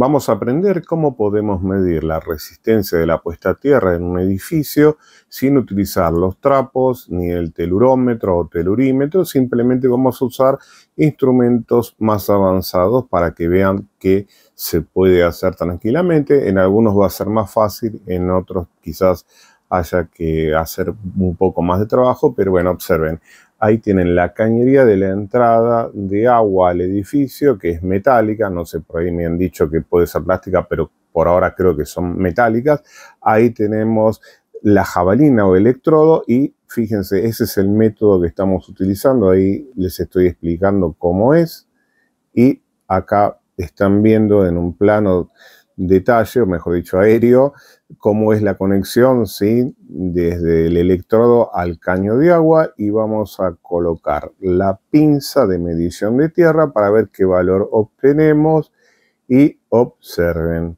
Vamos a aprender cómo podemos medir la resistencia de la puesta a tierra en un edificio sin utilizar los trapos, ni el telurómetro o telurímetro, simplemente vamos a usar instrumentos más avanzados para que vean que se puede hacer tranquilamente. En algunos va a ser más fácil, en otros quizás haya que hacer un poco más de trabajo, pero bueno, observen, Ahí tienen la cañería de la entrada de agua al edificio, que es metálica, no sé, por ahí me han dicho que puede ser plástica, pero por ahora creo que son metálicas. Ahí tenemos la jabalina o electrodo y fíjense, ese es el método que estamos utilizando, ahí les estoy explicando cómo es y acá están viendo en un plano detalle, o mejor dicho, aéreo, cómo es la conexión ¿sí? desde el electrodo al caño de agua y vamos a colocar la pinza de medición de tierra para ver qué valor obtenemos y observen.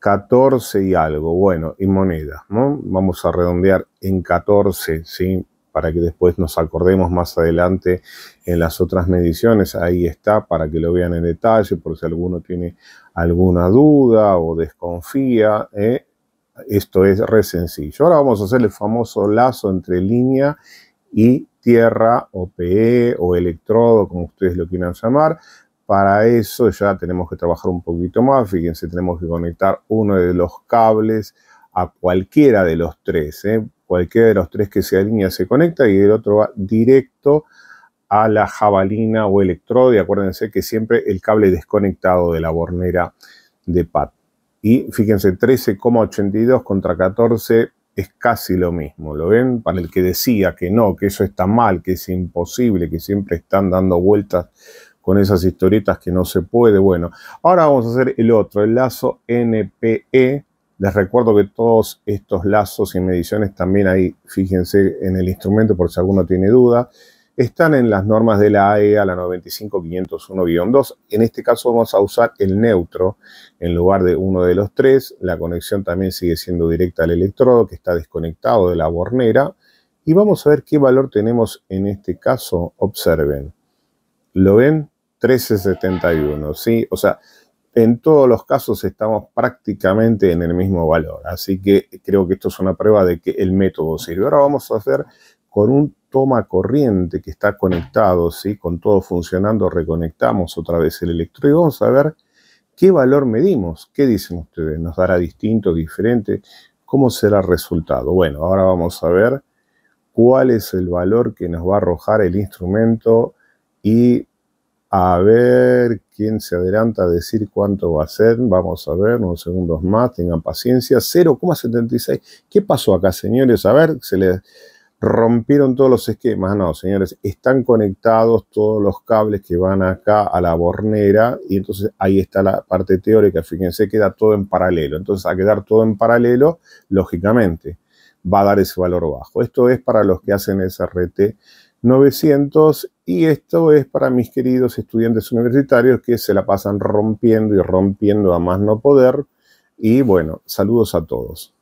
14 y algo, bueno, y moneda, ¿no? Vamos a redondear en 14, ¿sí? para que después nos acordemos más adelante en las otras mediciones. Ahí está para que lo vean en detalle, por si alguno tiene alguna duda o desconfía. ¿eh? Esto es re sencillo. Ahora vamos a hacer el famoso lazo entre línea y tierra o PE o electrodo, como ustedes lo quieran llamar. Para eso ya tenemos que trabajar un poquito más. Fíjense, tenemos que conectar uno de los cables a cualquiera de los tres. ¿eh? Cualquiera de los tres que se alinea se conecta y el otro va directo a la jabalina o electrodo. Y acuérdense que siempre el cable desconectado de la bornera de PAT. Y fíjense, 13,82 contra 14 es casi lo mismo. ¿Lo ven? Para el que decía que no, que eso está mal, que es imposible, que siempre están dando vueltas con esas historietas que no se puede. Bueno, ahora vamos a hacer el otro, el lazo NPE les recuerdo que todos estos lazos y mediciones también ahí, fíjense en el instrumento por si alguno tiene duda, están en las normas de la AEA, e la 95501-2. En este caso vamos a usar el neutro en lugar de uno de los tres. La conexión también sigue siendo directa al electrodo que está desconectado de la bornera. Y vamos a ver qué valor tenemos en este caso. Observen. ¿Lo ven? 1371, ¿sí? O sea, en todos los casos estamos prácticamente en el mismo valor. Así que creo que esto es una prueba de que el método sirve. Ahora vamos a hacer con un toma corriente que está conectado, ¿sí? con todo funcionando, reconectamos otra vez el electro y vamos a ver qué valor medimos. ¿Qué dicen ustedes? ¿Nos dará distinto, diferente? ¿Cómo será el resultado? Bueno, ahora vamos a ver cuál es el valor que nos va a arrojar el instrumento y a ver quién se adelanta a decir cuánto va a ser. Vamos a ver, unos segundos más, tengan paciencia. 0,76. ¿Qué pasó acá, señores? A ver, se les rompieron todos los esquemas. No, señores, están conectados todos los cables que van acá a la bornera y entonces ahí está la parte teórica. Fíjense, queda todo en paralelo. Entonces, a quedar todo en paralelo, lógicamente, va a dar ese valor bajo. Esto es para los que hacen SRT 900 y esto es para mis queridos estudiantes universitarios que se la pasan rompiendo y rompiendo a más no poder. Y bueno, saludos a todos.